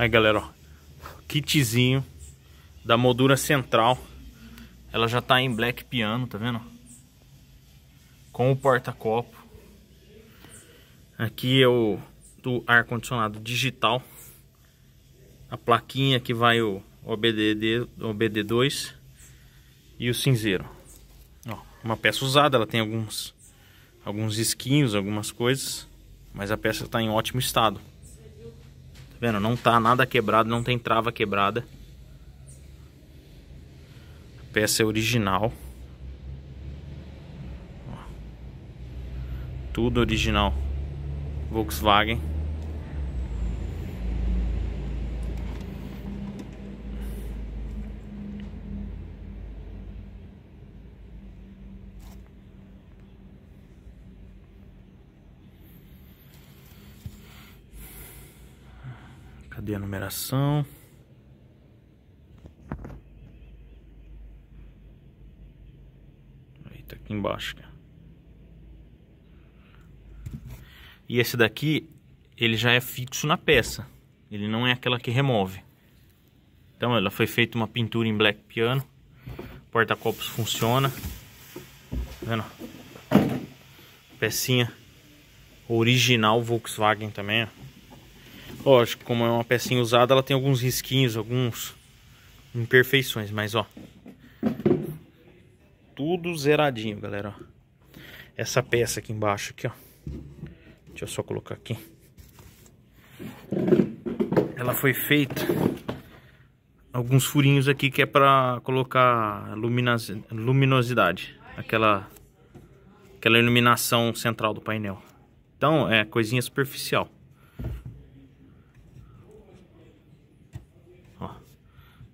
Aí galera, ó, kitzinho da moldura central. Ela já tá em black piano, tá vendo? Com o porta-copo. Aqui é o do ar-condicionado digital. A plaquinha que vai o OBD, OBD2 e o cinzeiro. Ó, uma peça usada, ela tem alguns, alguns esquinhos, algumas coisas. Mas a peça está em ótimo estado. Vendo? Não tá nada quebrado, não tem trava quebrada. A peça é original. Tudo original. Volkswagen. Cadê a numeração? Aí tá aqui embaixo. E esse daqui, ele já é fixo na peça. Ele não é aquela que remove. Então, ela foi feita uma pintura em black piano. Porta-copos funciona. Tá vendo? Pecinha original Volkswagen também, ó. Lógico, como é uma pecinha usada, ela tem alguns risquinhos, alguns imperfeições, mas ó. Tudo zeradinho, galera, ó. Essa peça aqui embaixo aqui, ó. Deixa eu só colocar aqui. Ela foi feita alguns furinhos aqui que é para colocar luminos... luminosidade, aquela aquela iluminação central do painel. Então, é coisinha superficial.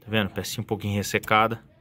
Tá vendo? Pecinha um pouquinho ressecada.